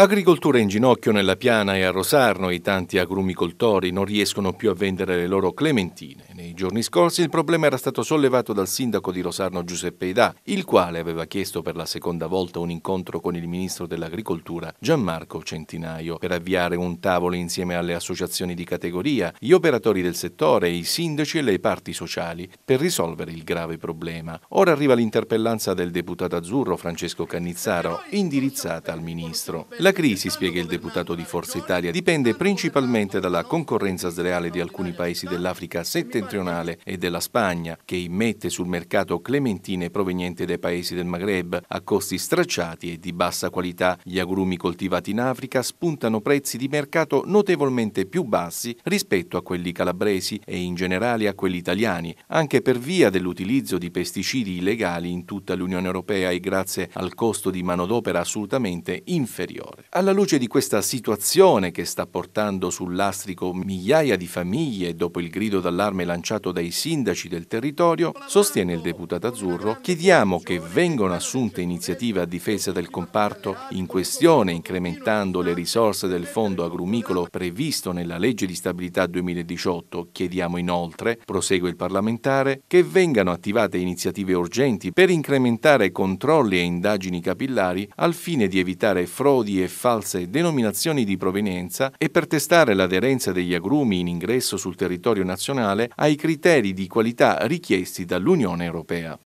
Agricoltura in ginocchio nella piana e a Rosarno i tanti agrumicoltori non riescono più a vendere le loro clementine. Nei giorni scorsi il problema era stato sollevato dal sindaco di Rosarno Giuseppe Ida, il quale aveva chiesto per la seconda volta un incontro con il ministro dell'Agricoltura Gianmarco Centinaio per avviare un tavolo insieme alle associazioni di categoria, gli operatori del settore, i sindaci e le parti sociali per risolvere il grave problema. Ora arriva l'interpellanza del deputato azzurro Francesco Cannizzaro, indirizzata al ministro. La crisi, spiega il deputato di Forza Italia, dipende principalmente dalla concorrenza sleale di alcuni paesi dell'Africa settentrionale settentrionale e della Spagna, che immette sul mercato clementine provenienti dai paesi del Maghreb a costi stracciati e di bassa qualità. Gli agrumi coltivati in Africa spuntano prezzi di mercato notevolmente più bassi rispetto a quelli calabresi e in generale a quelli italiani, anche per via dell'utilizzo di pesticidi illegali in tutta l'Unione Europea e grazie al costo di manodopera assolutamente inferiore. Alla luce di questa situazione che sta portando sul lastrico migliaia di famiglie dopo il grido d'allarme lanciato lanciato dai sindaci del territorio, sostiene il deputato azzurro, chiediamo che vengano assunte iniziative a difesa del comparto in questione incrementando le risorse del fondo agrumicolo previsto nella legge di stabilità 2018. Chiediamo inoltre, prosegue il parlamentare, che vengano attivate iniziative urgenti per incrementare controlli e indagini capillari al fine di evitare frodi e false denominazioni di provenienza e per testare l'aderenza degli agrumi in ingresso sul territorio nazionale ai ai criteri di qualità richiesti dall'Unione Europea.